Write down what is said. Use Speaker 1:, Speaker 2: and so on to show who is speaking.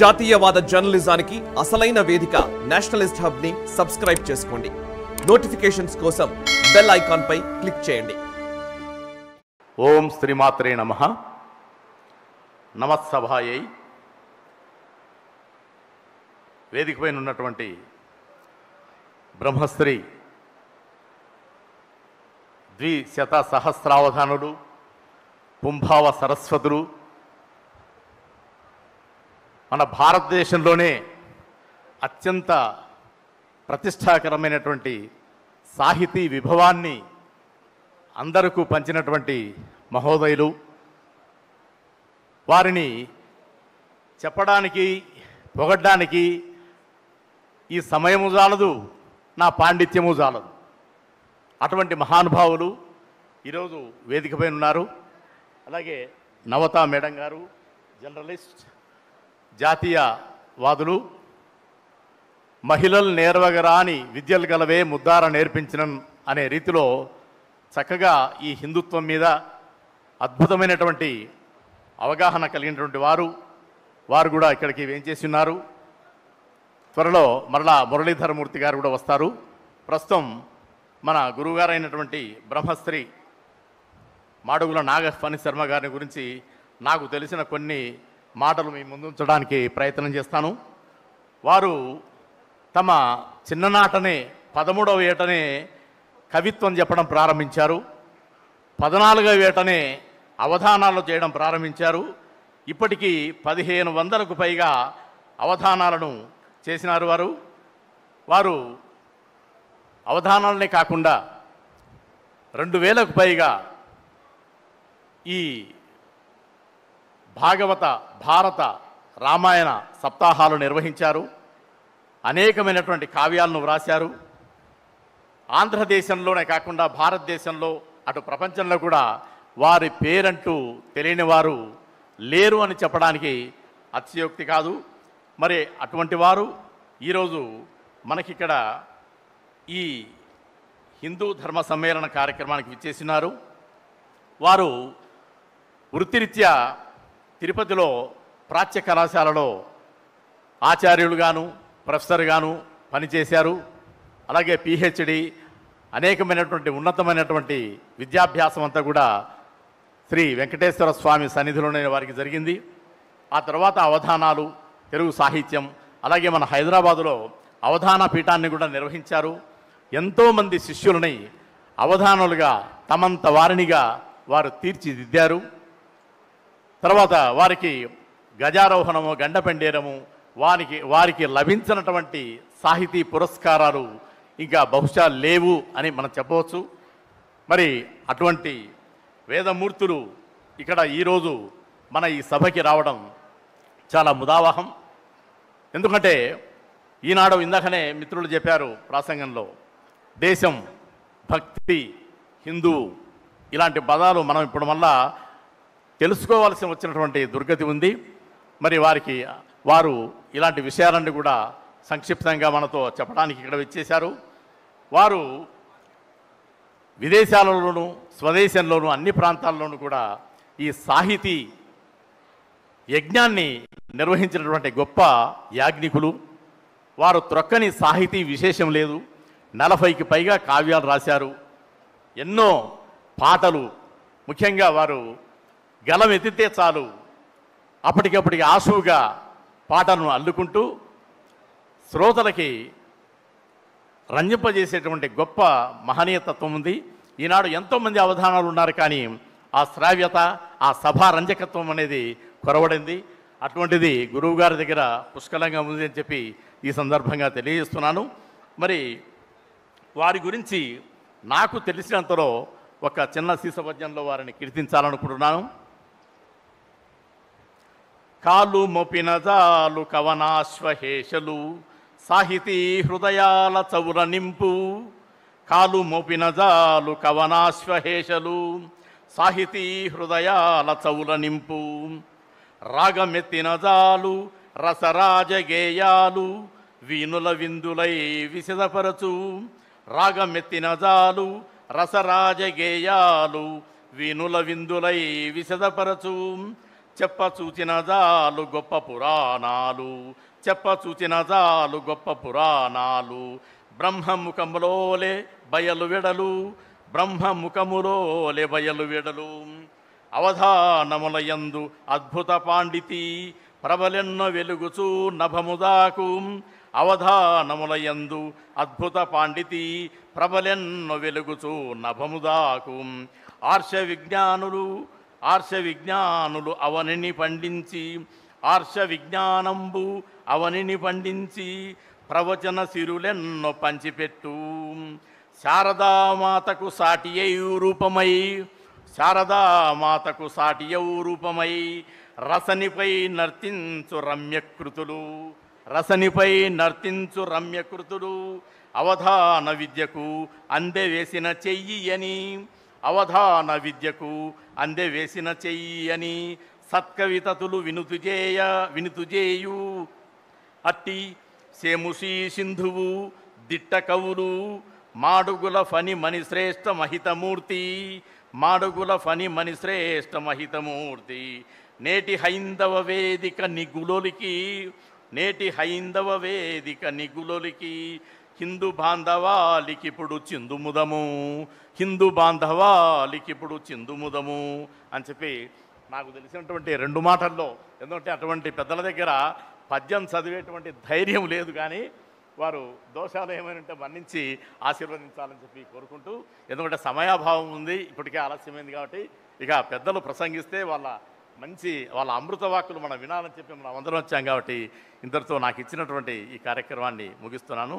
Speaker 1: జాతీయవాద జర్నలిజానికి అసలైన వేదిక నేషనలిస్ట్ హబ్ ని సబ్స్క్రైబ్ చేసుకోండి నోటిఫికేషన్స్ కోసం బెల్ ఐకాన్ పై క్లిక్ చేయండి ఓం శ్రీమాత్రే నమ నమస్సభాయై వేదిక పైన ఉన్నటువంటి బ్రహ్మశ్రీ ద్విశత సహస్రావధానుడు పుంభావ సరస్వతుడు మన భారతదేశంలోనే అత్యంత ప్రతిష్టాకరమైనటువంటి సాహితీ విభవాన్ని అందరకు పంచినటువంటి మహోదయులు వారిని చెప్పడానికి పొగడ్డానికి ఈ సమయము జాలదు నా పాండిత్యము జాలదు అటువంటి మహానుభావులు ఈరోజు వేదికపై ఉన్నారు అలాగే నవతా మేడం గారు జర్నలిస్ట్ జాతీయ వాదులు మహిళలు నేర్వగరాని విద్యలు గలవే ముద్దార నేర్పించడం అనే రీతిలో చక్కగా ఈ హిందుత్వం మీద అద్భుతమైనటువంటి అవగాహన కలిగినటువంటి వారు వారు కూడా ఇక్కడికి వేంచేసి ఉన్నారు త్వరలో మరలా మురళీధరమూర్తి గారు కూడా వస్తారు ప్రస్తుతం మన గురువుగారైనటువంటి బ్రహ్మశ్రీ మాడుగుల నాగఫణి శర్మ గారి గురించి నాకు తెలిసిన కొన్ని మాటలు మీ ముందుంచడానికి ప్రయత్నం చేస్తాను వారు తమ చిన్ననాటనే పదమూడవ ఏటనే కవిత్వం చెప్పడం ప్రారంభించారు పద్నాలుగవ ఏటనే అవధానాలు చేయడం ప్రారంభించారు ఇప్పటికీ పదిహేను వందలకు పైగా అవధానాలను చేసినారు వారు వారు అవధానాలనే కాకుండా రెండు వేలకు పైగా ఈ భాగవత భారత రామాయణ సప్తాహాలు నిర్వహించారు అనేకమైనటువంటి కావ్యాలను వ్రాశారు ఆంధ్రదేశంలోనే కాకుండా భారతదేశంలో అటు ప్రపంచంలో కూడా వారి పేరంటూ తెలియని వారు లేరు అని చెప్పడానికి అతిశయోక్తి కాదు మరి అటువంటి వారు ఈరోజు మనకిక్కడ ఈ హిందూ ధర్మ సమ్మేళన కార్యక్రమానికి విచ్చేసినారు వారు వృత్తిరీత్యా తిరుపతిలో ప్రాచ్య కళాశాలలో ఆచార్యులుగాను ప్రొఫెసర్గాను పనిచేశారు అలాగే పిహెచ్డి అనేకమైనటువంటి ఉన్నతమైనటువంటి విద్యాభ్యాసం అంతా కూడా శ్రీ వెంకటేశ్వర స్వామి సన్నిధిలోనే వారికి జరిగింది ఆ తర్వాత అవధానాలు తెలుగు సాహిత్యం అలాగే మన హైదరాబాదులో అవధాన పీఠాన్ని కూడా నిర్వహించారు ఎంతోమంది శిష్యులని అవధానులుగా తమంత వారినిగా వారు తీర్చిదిద్దారు తర్వాత వారికి గజారోహణము గండపెండేరము వారికి వారికి లభించినటువంటి సాహితీ పురస్కారాలు ఇంకా బహుశా లేవు అని మనం చెప్పవచ్చు మరి అటువంటి వేదమూర్తులు ఇక్కడ ఈరోజు మన ఈ సభకి రావడం చాలా ముదావహం ఎందుకంటే ఈనాడు ఇందాకనే మిత్రులు చెప్పారు ప్రాసంగంలో దేశం భక్తి హిందూ ఇలాంటి పదాలు మనం ఇప్పుడు మళ్ళా తెలుసుకోవాల్సి వచ్చినటువంటి దుర్గతి ఉంది మరి వారికి వారు ఇలాంటి విషయాలన్నీ కూడా సంక్షిప్తంగా మనతో చెప్పడానికి ఇక్కడ వచ్చేశారు వారు విదేశాలలోనూ స్వదేశంలోనూ అన్ని ప్రాంతాల్లోనూ కూడా ఈ సాహితీ యజ్ఞాన్ని నిర్వహించినటువంటి గొప్ప యాజ్ఞికులు వారు త్రొక్కని సాహితీ విశేషం లేదు నలభైకి పైగా కావ్యాలు రాశారు ఎన్నో పాటలు ముఖ్యంగా వారు గలం ఎత్తితే చాలు అప్పటికప్పటికి ఆసువుగా పాటలను అల్లుకుంటూ శ్రోతలకి రంజింపజేసేటువంటి గొప్ప మహనీయతత్వం ఉంది ఈనాడు ఎంతోమంది అవధానాలు ఉన్నారు కానీ ఆ శ్రావ్యత ఆ సభా రంజకత్వం అనేది కొరవడింది అటువంటిది గురువు గారి దగ్గర పుష్కలంగా ఉంది అని చెప్పి ఈ సందర్భంగా తెలియజేస్తున్నాను మరి వారి గురించి నాకు తెలిసినంతలో ఒక చిన్న శీసపద్యంలో వారిని కీర్తించాలనుకుంటున్నాను కాలు మొపిన జాలు కవనాశ్వహేషలు సాహితీ హృదయాల చౌర నింపు కాలు మోపిన జాలు కవనాశ్వహేషలు సాహితీ హృదయాల చౌర నింపు రాగమెత్తిన జాలు రసరాజగేయాలు వీణుల విందులై విసిదపరచు రాగమెత్తిన జాలు రసరాజగేయాలు వీణుల విందులై విసదపరచు చెప్ప చూచిన జాలు గొప్ప పురాణాలు చెప్ప చూచిన జాలు గొప్ప పురాణాలు బ్రహ్మముఖములోలే బయలు విడలు బ్రహ్మముఖములోలే బయలు విడలు ఎందు అద్భుత పాండితి ప్రబలెన్న వెలుగుచూ నభముదాకు ఎందు అద్భుత పాండితి ప్రబలెన్న వెలుగుచూ నభముదాకు ఆర్ష విజ్ఞానులు ఆర్ష విజ్ఞానులు అవనిని పండించి ఆర్ష విజ్ఞానంబు అవనిని పండించి ప్రవచన సిరులెన్నో పంచిపెట్టు శారదామాతకు సాటియై రూపమై శారదామాతకు సాటియౌ రూపమై రసనిపై నర్తించు రమ్యకృతులు రసనిపై నర్తించు రమ్యకృతులు అవధాన విద్యకు అందెవేసిన చెయ్యి అని అవధాన విద్యకు అందె వేసిన చెయ్యి అని సత్కవితతులు వినుతుజేయ వినుతుజేయు అట్టి సేముసీ సింధువు దిట్ట కవులు మాడుగుల ఫని శ్రేష్ట మహితమూర్తి మాడుగుల ఫని శ్రేష్ట మహితమూర్తి నేటి హైందవ వేదిక నిగులొలికి నేటి హైందవ వేదిక నిగులొలికి హిందూ బాంధవా లికిపుడు చిందుముదము హిందూ బాంధవా లికిపుడు చిందుముదము అని చెప్పి నాకు తెలిసినటువంటి రెండు మాటల్లో ఎందుకంటే అటువంటి పెద్దల దగ్గర పద్యం చదివేటువంటి ధైర్యం లేదు కానీ వారు దోషాలు ఏమైనా ఉంటే మన్నించి ఆశీర్వదించాలని చెప్పి కోరుకుంటూ ఎందుకంటే సమయాభావం ఉంది ఇప్పటికే ఆలస్యమైంది కాబట్టి ఇక పెద్దలు ప్రసంగిస్తే వాళ్ళ మంచి వాళ్ళ అమృత వాక్కులు మనం వినాలని చెప్పి మనం అందరం వచ్చాం కాబట్టి ఇంతటితో నాకు ఇచ్చినటువంటి ఈ కార్యక్రమాన్ని ముగిస్తున్నాను